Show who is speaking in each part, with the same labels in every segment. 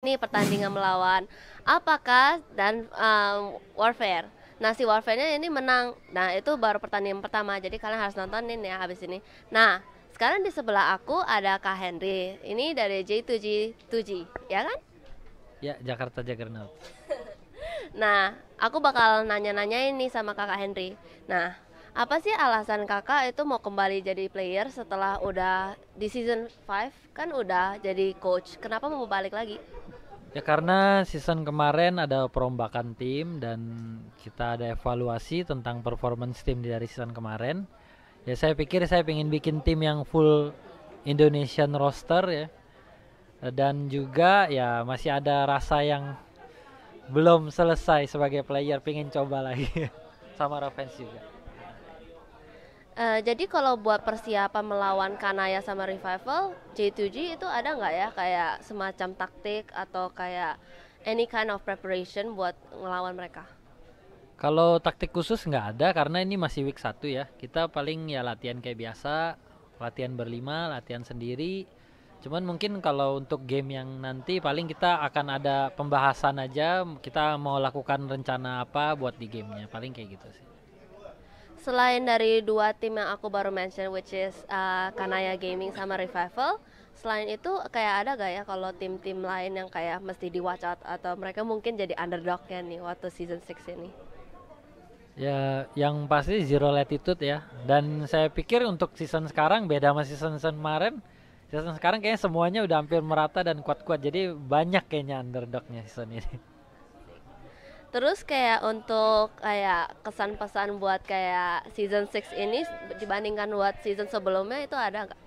Speaker 1: ini pertandingan melawan apakah dan um, warfare nah si warfare-nya ini menang nah itu baru pertandingan pertama jadi kalian harus nontonin ya habis ini nah sekarang di sebelah aku ada kak Henry ini dari J2G 2G ya kan
Speaker 2: ya Jakarta Jagernaut
Speaker 1: nah aku bakal nanya-nanya ini sama kakak Henry nah apa sih alasan kakak itu mau kembali jadi player setelah udah di season 5 kan udah jadi coach kenapa mau balik lagi
Speaker 2: ya karena season kemarin ada perombakan tim dan kita ada evaluasi tentang performance tim dari season kemarin ya saya pikir saya ingin bikin tim yang full Indonesian roster ya dan juga ya masih ada rasa yang belum selesai sebagai player pengen coba lagi sama Ravens juga
Speaker 1: Uh, jadi kalau buat persiapan melawan Kanaya sama Revival, J2G itu ada nggak ya kayak semacam taktik atau kayak any kind of preparation buat ngelawan mereka?
Speaker 2: Kalau taktik khusus nggak ada karena ini masih week 1 ya. Kita paling ya latihan kayak biasa, latihan berlima, latihan sendiri. Cuman mungkin kalau untuk game yang nanti paling kita akan ada pembahasan aja. Kita mau lakukan rencana apa buat di gamenya, paling kayak gitu sih
Speaker 1: selain dari dua tim yang aku baru mention which is uh, Kanaya Gaming sama Revival selain itu kayak ada gak ya kalau tim-tim lain yang kayak mesti di watch out atau mereka mungkin jadi underdognya nih waktu season 6 ini
Speaker 2: ya yang pasti zero latitude ya dan saya pikir untuk season sekarang beda sama season season kemarin season sekarang kayaknya semuanya udah hampir merata dan kuat-kuat jadi banyak kayaknya underdognya season ini
Speaker 1: Terus kayak untuk kayak kesan pesan buat kayak season 6 ini dibandingkan buat season sebelumnya itu ada
Speaker 2: nggak?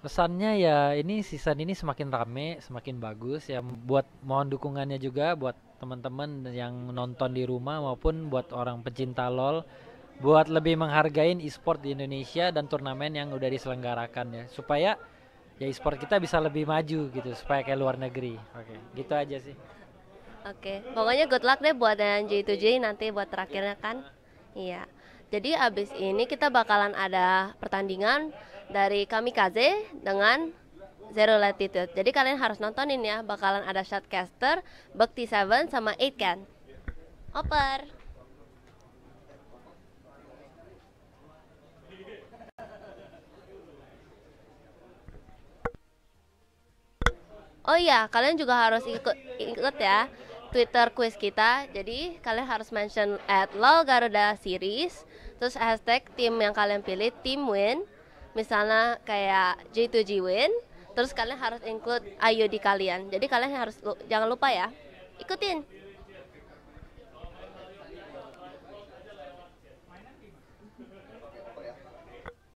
Speaker 2: Pesannya ya ini season ini semakin rame, semakin bagus ya buat mohon dukungannya juga buat teman-teman yang nonton di rumah maupun buat orang pecinta LOL buat lebih menghargai e-sport di Indonesia dan turnamen yang udah diselenggarakan ya supaya ya e-sport kita bisa lebih maju gitu supaya kayak luar negeri. Oke, okay. gitu aja sih.
Speaker 1: Oke, okay. pokoknya good luck deh buat yang j 2 j nanti buat terakhirnya kan. Iya. Jadi abis ini kita bakalan ada pertandingan dari Kamikaze dengan Zero Latitude. Jadi kalian harus nontonin ya, bakalan ada Shotcaster, Bekti 7 sama Eight Can. Oper. Oh iya, kalian juga harus ikut ikut ya. Twitter quiz kita. Jadi kalian harus mention at LOL Garuda Series, terus hashtag tim yang kalian pilih, tim win. Misalnya kayak J2G win, terus kalian harus include IUD di kalian. Jadi kalian harus jangan lupa ya, ikutin.